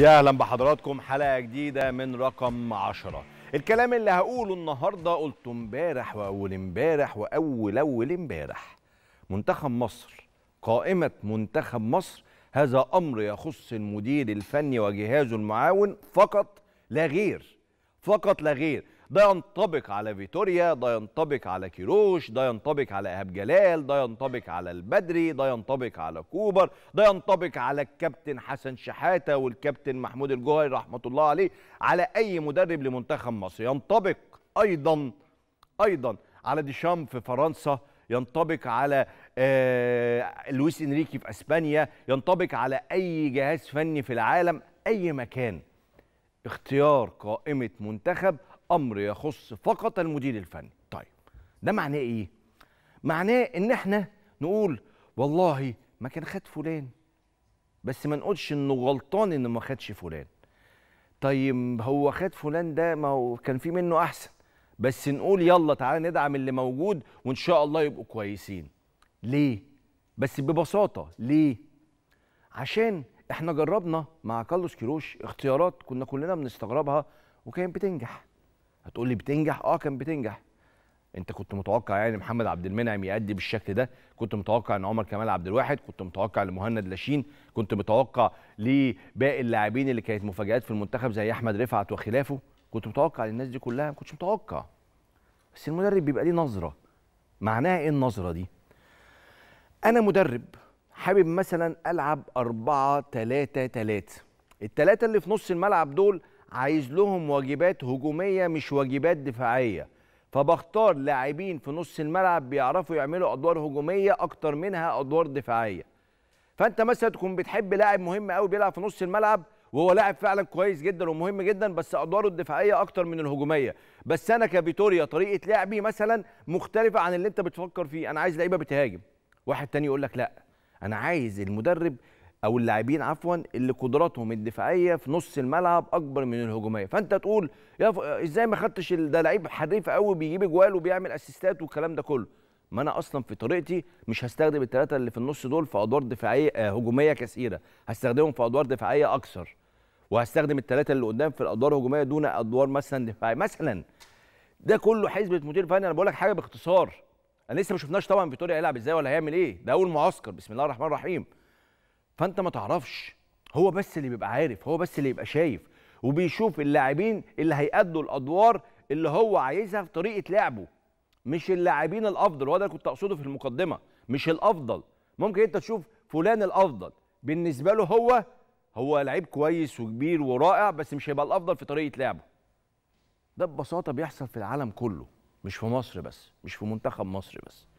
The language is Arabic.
يا اهلا بحضراتكم حلقه جديده من رقم 10 الكلام اللي هقوله النهارده قلته امبارح واول امبارح واول اول امبارح منتخب مصر قائمه منتخب مصر هذا امر يخص المدير الفني وجهازه المعاون فقط لا غير فقط لا غير ده ينطبق على فيتوريا ده ينطبق على كيروش ده ينطبق على ايهاب جلال ده ينطبق على البدري ده ينطبق على كوبر ده ينطبق على الكابتن حسن شحاته والكابتن محمود الجوهري رحمه الله عليه على اي مدرب لمنتخب مصر ينطبق ايضا ايضا على ديشام في فرنسا ينطبق على آه لويس انريكي في اسبانيا ينطبق على اي جهاز فني في العالم اي مكان اختيار قائمه منتخب امر يخص فقط المدير الفني طيب ده معناه ايه معناه ان احنا نقول والله ما كان خد فلان بس ما نقولش انه غلطان انه ما خدش فلان طيب هو خد فلان ده ما هو كان في منه احسن بس نقول يلا تعالى ندعم اللي موجود وان شاء الله يبقوا كويسين ليه بس ببساطه ليه عشان احنا جربنا مع كارلوس كيروش اختيارات كنا كلنا بنستغربها وكانت بتنجح هتقول لي بتنجح اه كان بتنجح انت كنت متوقع يعني محمد عبد المنعم يأدي بالشكل ده كنت متوقع ان عمر كمال عبد الواحد كنت متوقع لمهند لاشين كنت متوقع لباقي اللاعبين اللي كانت مفاجآت في المنتخب زي احمد رفعت وخلافه كنت متوقع للناس دي كلها ما كنتش متوقع بس المدرب بيبقى ليه نظره معناها ايه النظره دي انا مدرب حابب مثلا العب 4 3 3 الثلاثه اللي في نص الملعب دول عايز لهم واجبات هجوميه مش واجبات دفاعيه فبختار لاعبين في نص الملعب بيعرفوا يعملوا ادوار هجوميه اكتر منها ادوار دفاعيه فانت مثلا تكون بتحب لاعب مهم قوي بيلعب في نص الملعب وهو لاعب فعلا كويس جدا ومهم جدا بس ادواره الدفاعيه اكتر من الهجوميه بس انا كفيتوريا طريقه لعبي مثلا مختلفه عن اللي انت بتفكر فيه انا عايز لعيبه بتهاجم واحد تاني يقول لك لا انا عايز المدرب او اللاعبين عفوا اللي قدراتهم الدفاعيه في نص الملعب اكبر من الهجوميه فانت تقول يا ف... ازاي ما خدتش ده لعيب حريف قوي بيجيب اجوال وبيعمل اسيستات والكلام ده كله ما انا اصلا في طريقتي مش هستخدم الثلاثه اللي في النص دول في ادوار دفاعيه آه، هجوميه كثيره هستخدمهم في ادوار دفاعيه اكثر وهستخدم الثلاثه اللي قدام في الادوار الهجوميه دون ادوار مثلا دفاعيه مثلا ده كله حسبه مدير فني انا بقول لك حاجه باختصار انا لسه ما شفناش طبعا فيتوريا هيلعب ازاي ولا هيعمل ايه ده اول معسكر بسم الله الرحمن الرحيم فانت ما تعرفش هو بس اللي بيبقى عارف هو بس اللي بيبقى شايف وبيشوف اللاعبين اللي هيأدوا الادوار اللي هو عايزها في طريقه لعبه مش اللاعبين الافضل وده كنت اقصده في المقدمه مش الافضل ممكن انت تشوف فلان الافضل بالنسبه له هو هو لعيب كويس وكبير ورائع بس مش هيبقى الافضل في طريقه لعبه ده ببساطه بيحصل في العالم كله مش في مصر بس مش في منتخب مصر بس